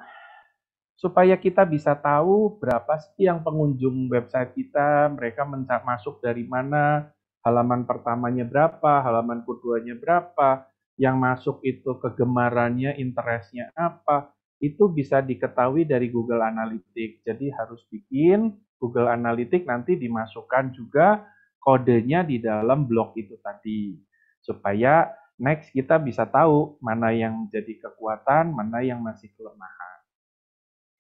supaya kita bisa tahu berapa sih yang pengunjung website kita, mereka masuk dari mana, halaman pertamanya berapa, halaman keduanya berapa, yang masuk itu kegemarannya, interestnya apa, itu bisa diketahui dari Google Analytics. Jadi harus bikin Google Analytics nanti dimasukkan juga kodenya di dalam blog itu tadi. Supaya next kita bisa tahu mana yang jadi kekuatan, mana yang masih kelemahan.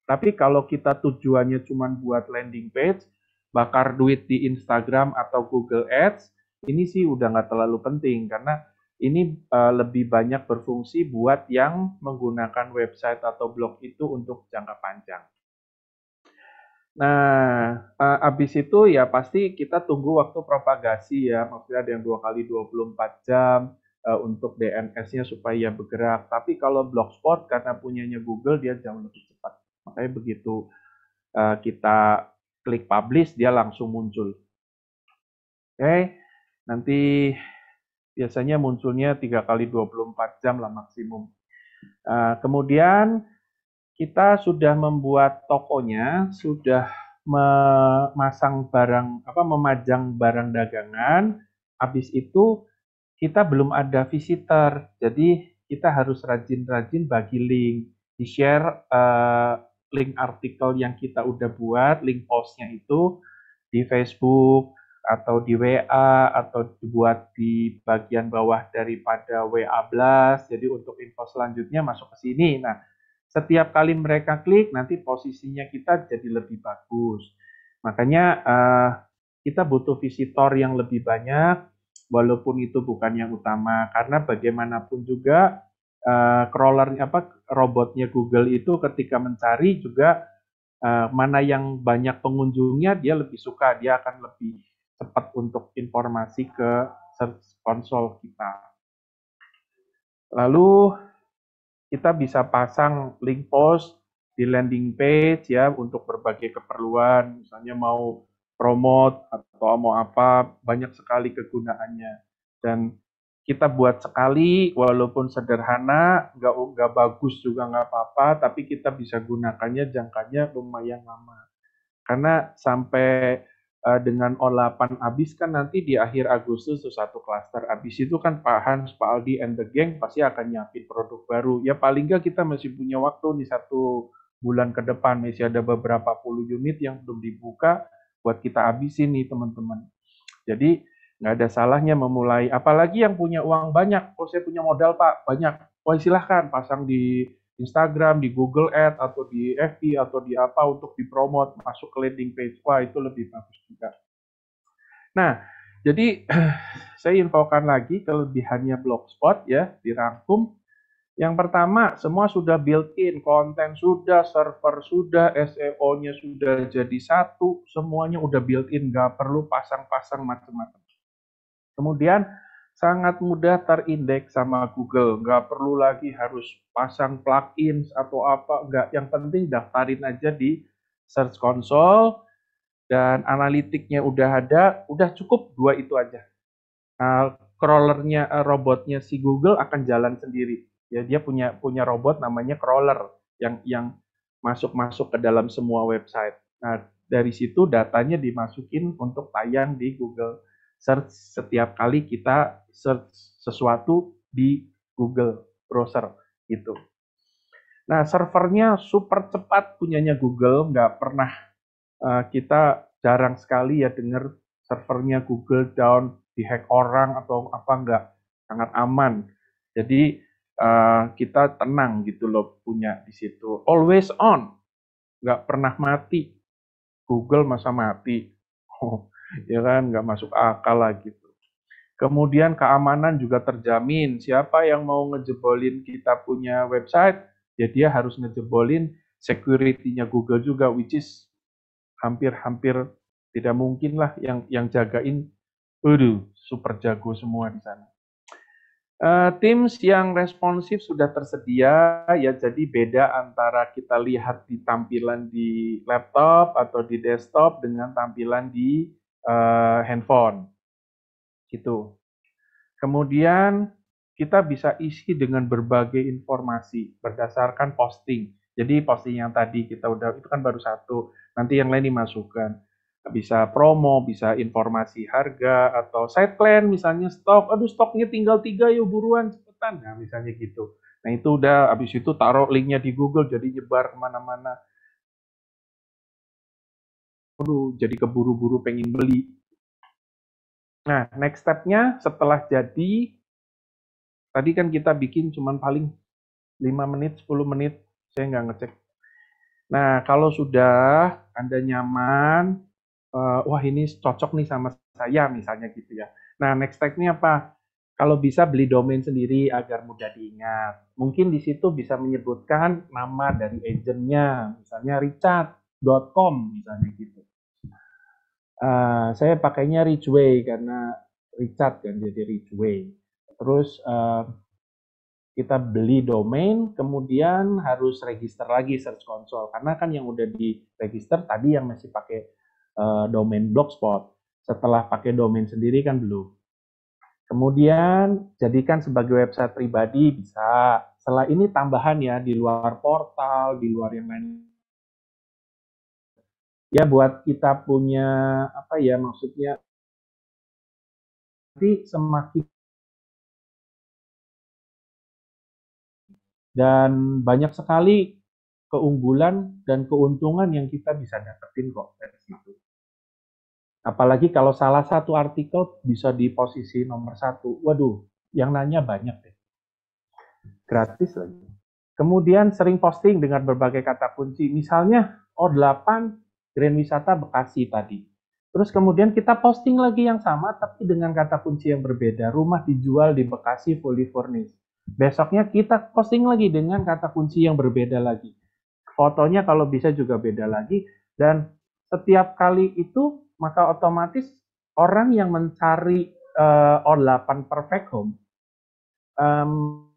Tapi kalau kita tujuannya cuma buat landing page, bakar duit di Instagram atau Google Ads, ini sih udah nggak terlalu penting karena ini uh, lebih banyak berfungsi buat yang menggunakan website atau blog itu untuk jangka panjang. Nah, uh, abis itu ya pasti kita tunggu waktu propagasi ya, maksudnya ada yang dua kali 24 jam uh, untuk DNS-nya supaya bergerak. Tapi kalau Blogspot karena punyanya Google dia jauh lebih cepat. Makanya begitu uh, kita klik publish, dia langsung muncul. Oke, okay? nanti biasanya munculnya 3 kali 24 jam lah maksimum. Uh, kemudian kita sudah membuat tokonya, sudah memasang barang apa memajang barang dagangan. Habis itu kita belum ada visitor. Jadi kita harus rajin-rajin bagi link, di share uh, eh, link artikel yang kita udah buat, link postnya itu di Facebook atau di WA atau dibuat di bagian bawah daripada WA blast. Jadi untuk info selanjutnya masuk ke sini. Nah, setiap kali mereka klik nanti posisinya kita jadi lebih bagus. Makanya uh, kita butuh visitor yang lebih banyak walaupun itu bukan yang utama karena bagaimanapun juga uh, crawler apa robotnya Google itu ketika mencari juga uh, mana yang banyak pengunjungnya dia lebih suka dia akan lebih cepat untuk informasi ke search console kita. Lalu kita bisa pasang link post di landing page ya untuk berbagai keperluan, misalnya mau promote atau mau apa, banyak sekali kegunaannya. Dan kita buat sekali walaupun sederhana nggak nggak bagus juga nggak apa-apa tapi kita bisa gunakannya jangkanya lumayan lama karena sampai uh, dengan olapan habis kan nanti di akhir Agustus tuh satu klaster habis itu kan Pak Hans, Pak Aldi, and the gang pasti akan nyiapin produk baru ya paling nggak kita masih punya waktu nih satu bulan ke depan masih ada beberapa puluh unit yang belum dibuka buat kita habisin nih teman-teman jadi nggak ada salahnya memulai. Apalagi yang punya uang banyak, oh saya punya modal pak banyak, wah oh, silahkan pasang di Instagram, di Google Ad atau di FB atau di apa untuk dipromot masuk ke landing page, wah itu lebih bagus juga. Nah, jadi saya infokan lagi kelebihannya Blogspot ya dirangkum. Yang pertama, semua sudah built-in, konten sudah, server sudah, SEO-nya sudah jadi satu, semuanya udah built-in, nggak perlu pasang-pasang macam-macam. Kemudian sangat mudah terindeks sama Google. Nggak perlu lagi harus pasang plugins atau apa. Nggak. Yang penting daftarin aja di Search Console dan analitiknya udah ada. Udah cukup dua itu aja. Nah, crawlernya eh, robotnya si Google akan jalan sendiri. Ya dia punya punya robot namanya crawler yang yang masuk-masuk ke dalam semua website. Nah dari situ datanya dimasukin untuk tayang di Google search setiap kali kita search sesuatu di Google browser gitu. Nah, servernya super cepat punyanya Google, nggak pernah uh, kita jarang sekali ya dengar servernya Google down, di hack orang atau apa nggak, sangat aman. Jadi uh, kita tenang gitu loh punya di situ. Always on, nggak pernah mati. Google masa mati. Oh, ya kan nggak masuk akal lah gitu. Kemudian keamanan juga terjamin. Siapa yang mau ngejebolin kita punya website, ya dia harus ngejebolin securitynya Google juga, which is hampir-hampir tidak mungkin lah yang yang jagain. Aduh, super jago semua di sana. Uh, teams yang responsif sudah tersedia ya jadi beda antara kita lihat di tampilan di laptop atau di desktop dengan tampilan di uh, handphone. Gitu. Kemudian kita bisa isi dengan berbagai informasi berdasarkan posting. Jadi posting yang tadi kita udah itu kan baru satu, nanti yang lain dimasukkan. Bisa promo, bisa informasi harga atau side plan misalnya stok. Aduh stoknya tinggal tiga yuk ya, buruan cepetan nah misalnya gitu. Nah itu udah habis itu taruh linknya di Google jadi nyebar kemana-mana aduh jadi keburu-buru pengen beli. Nah, next stepnya setelah jadi, tadi kan kita bikin cuman paling 5 menit, 10 menit, saya nggak ngecek. Nah, kalau sudah Anda nyaman, uh, wah ini cocok nih sama saya misalnya gitu ya. Nah, next stepnya apa? Kalau bisa beli domain sendiri agar mudah diingat. Mungkin di situ bisa menyebutkan nama dari agentnya, misalnya richard.com misalnya gitu. Eh, saya pakainya Ridgeway karena Richard kan jadi Ridgeway. Terus uh, kita beli domain, kemudian harus register lagi Search Console karena kan yang udah di register tadi yang masih pakai uh, domain Blogspot. Setelah pakai domain sendiri kan belum. Kemudian jadikan sebagai website pribadi bisa. Setelah ini tambahan ya di luar portal, di luar yang lain ya buat kita punya apa ya maksudnya nanti semakin dan banyak sekali keunggulan dan keuntungan yang kita bisa dapetin kok dari situ. Apalagi kalau salah satu artikel bisa di posisi nomor satu. Waduh, yang nanya banyak deh. Gratis lagi. Kemudian sering posting dengan berbagai kata kunci. Misalnya, oh 8 Grand Wisata Bekasi tadi. Terus kemudian kita posting lagi yang sama tapi dengan kata kunci yang berbeda. Rumah dijual di Bekasi fully furnished. Besoknya kita posting lagi dengan kata kunci yang berbeda lagi. Fotonya kalau bisa juga beda lagi dan setiap kali itu maka otomatis orang yang mencari uh, eh, 8 perfect home um,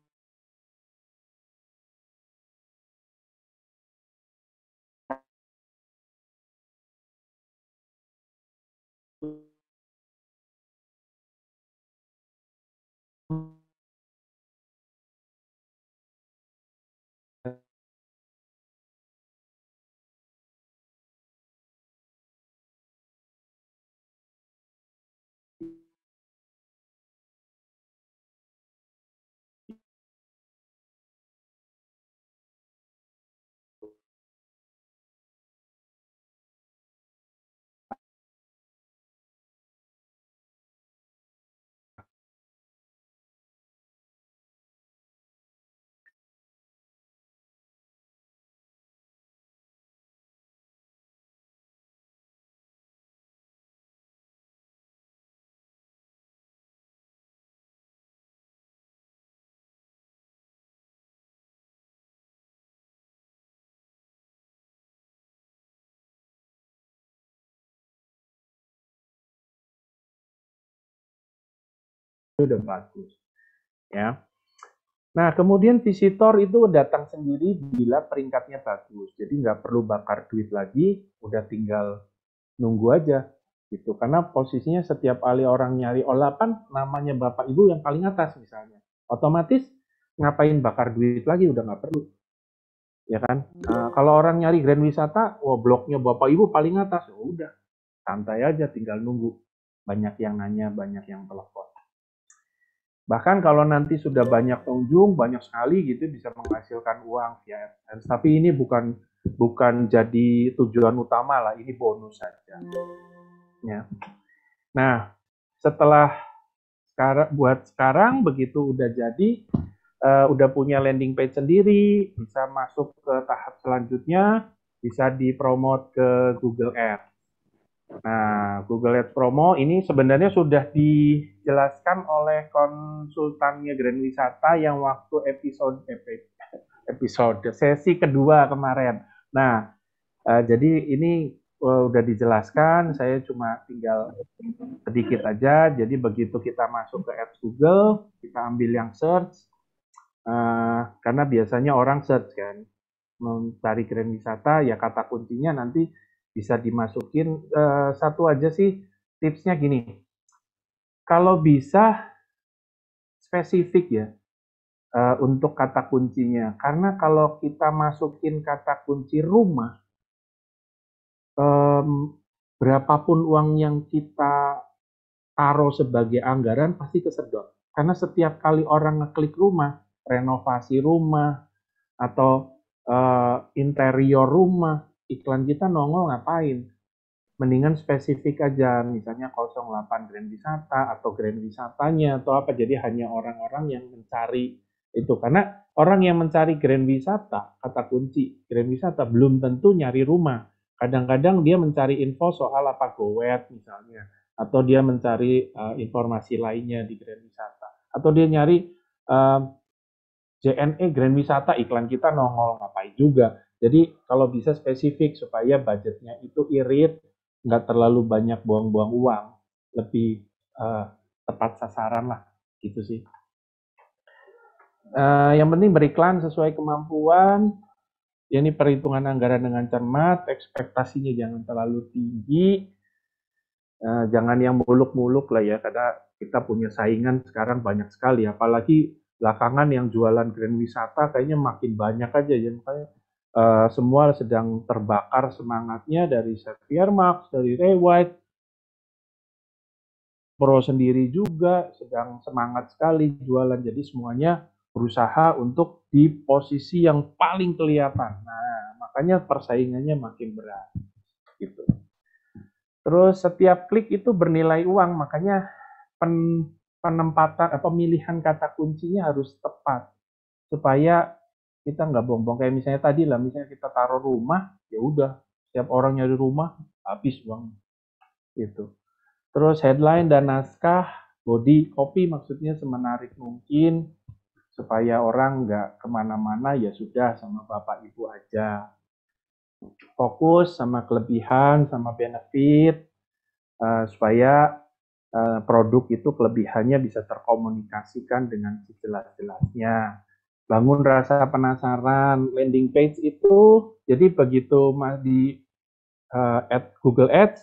itu udah bagus ya nah kemudian visitor itu datang sendiri bila peringkatnya bagus jadi nggak perlu bakar duit lagi udah tinggal nunggu aja gitu karena posisinya setiap kali orang nyari olapan namanya bapak ibu yang paling atas misalnya otomatis ngapain bakar duit lagi udah nggak perlu ya kan nah, kalau orang nyari grand wisata wah bloknya bapak ibu paling atas ya udah santai aja tinggal nunggu banyak yang nanya banyak yang telepon Bahkan kalau nanti sudah banyak pengunjung, banyak sekali gitu bisa menghasilkan uang via AdSense. Tapi ini bukan bukan jadi tujuan utama lah, ini bonus saja. Ya. Nah, setelah sekarang buat sekarang begitu udah jadi uh, udah punya landing page sendiri, bisa masuk ke tahap selanjutnya, bisa dipromot ke Google Ads Nah, Google Ads Promo ini sebenarnya sudah dijelaskan oleh konsultannya Grand Wisata yang waktu episode episode sesi kedua kemarin. Nah, eh, jadi ini eh, udah dijelaskan, saya cuma tinggal sedikit aja. Jadi begitu kita masuk ke Ads Google, kita ambil yang search, eh, karena biasanya orang search kan mencari Grand Wisata, ya kata kuncinya nanti bisa dimasukin uh, satu aja sih tipsnya gini kalau bisa spesifik ya uh, untuk kata kuncinya karena kalau kita masukin kata kunci rumah um, berapapun uang yang kita taruh sebagai anggaran pasti kesedot karena setiap kali orang ngeklik rumah renovasi rumah atau uh, interior rumah iklan kita nongol ngapain? Mendingan spesifik aja, misalnya 08 Grand Wisata atau Grand Wisatanya atau apa. Jadi hanya orang-orang yang mencari itu. Karena orang yang mencari Grand Wisata, kata kunci Grand Wisata, belum tentu nyari rumah. Kadang-kadang dia mencari info soal apa goet misalnya. Atau dia mencari uh, informasi lainnya di Grand Wisata. Atau dia nyari uh, eh, JNE Grand Wisata iklan kita nongol ngapain juga. Jadi kalau bisa spesifik supaya budgetnya itu irit, nggak terlalu banyak buang-buang uang, lebih uh, tepat sasaran lah, gitu sih. Uh, yang penting beriklan sesuai kemampuan, ya ini perhitungan anggaran dengan cermat, ekspektasinya jangan terlalu tinggi, uh, jangan yang muluk-muluk lah ya, karena kita punya saingan sekarang banyak sekali, apalagi belakangan yang jualan grand wisata kayaknya makin banyak aja ya, makanya uh, semua sedang terbakar semangatnya dari Xavier Marx, dari Ray White, Pro sendiri juga sedang semangat sekali jualan. Jadi semuanya berusaha untuk di posisi yang paling kelihatan. Nah, makanya persaingannya makin berat. Gitu. Terus setiap klik itu bernilai uang, makanya pen, penempatan eh, pemilihan kata kuncinya harus tepat supaya kita nggak bongbong kayak misalnya tadi lah misalnya kita taruh rumah ya udah setiap orang nyari rumah habis uang gitu terus headline dan naskah body copy maksudnya semenarik mungkin supaya orang nggak kemana-mana ya sudah sama bapak ibu aja fokus sama kelebihan sama benefit eh, supaya eh, produk itu kelebihannya bisa terkomunikasikan dengan sejelas-jelasnya bangun rasa penasaran landing page itu jadi begitu mas di uh, eh, at Google Ads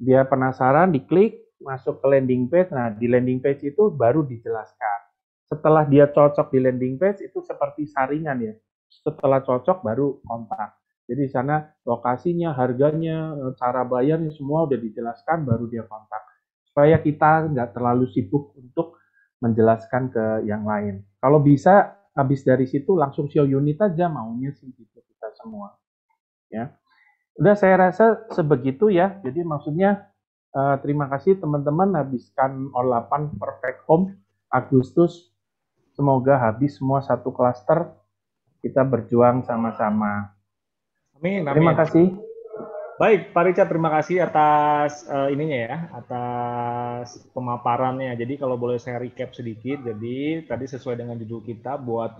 dia penasaran diklik masuk ke landing page nah di landing page itu baru dijelaskan setelah dia cocok di landing page itu seperti saringan ya setelah cocok baru kontak jadi di sana lokasinya harganya eh, cara bayarnya semua udah dijelaskan baru dia kontak supaya kita nggak terlalu sibuk untuk menjelaskan ke yang lain kalau bisa habis dari situ langsung show unit aja maunya sih gitu kita semua ya udah saya rasa sebegitu ya jadi maksudnya eh, terima kasih teman-teman habiskan 8 perfect home Agustus semoga habis semua satu klaster kita berjuang sama-sama. Amin, amin. Terima kasih. Baik, Pak Richard, terima kasih atas uh, ininya ya, atas pemaparannya. Jadi kalau boleh saya recap sedikit, jadi tadi sesuai dengan judul kita buat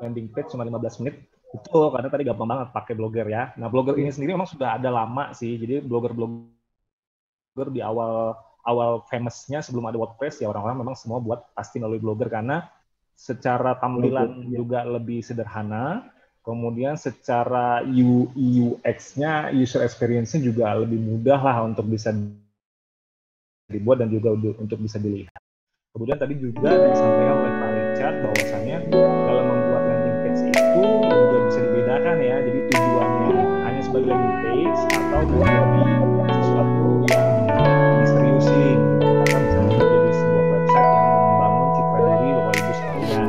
landing page cuma 15 menit, itu karena tadi gampang banget pakai blogger ya. Nah, blogger ini sendiri memang sudah ada lama sih, jadi blogger-blogger di awal awal famousnya sebelum ada WordPress ya orang-orang memang semua buat pasti melalui blogger karena secara tampilan ya. juga lebih sederhana Kemudian secara UX-nya, e user experience-nya juga lebih mudah lah untuk bisa dibuat dan juga untuk bisa dilihat. Kemudian tadi juga disampaikan oleh Pak Richard bahwasannya dalam membuat landing page itu juga bisa dibedakan ya. Jadi tujuannya hanya sebagai landing page atau menjadi sesuatu yang misteriusi. Katakan misalnya menjadi sebuah website yang membangun citra diri Bapak Ibu sekalian.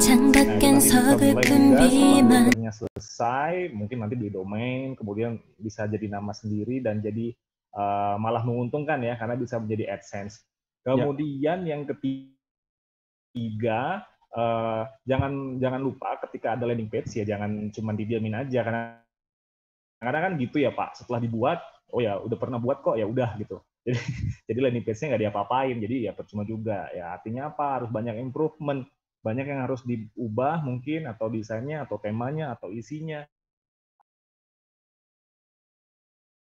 Nah, selesai, mungkin nanti beli domain, kemudian bisa jadi nama sendiri dan jadi uh, malah menguntungkan ya karena bisa menjadi AdSense. Ya. Kemudian ya. yang ketiga, uh, jangan jangan lupa ketika ada landing page ya jangan cuma didiamin aja karena karena kan gitu ya Pak, setelah dibuat, oh ya udah pernah buat kok ya udah gitu. Jadi jadi landing page-nya nggak diapa-apain, jadi ya percuma juga. Ya artinya apa? Harus banyak improvement banyak yang harus diubah mungkin atau desainnya atau temanya atau isinya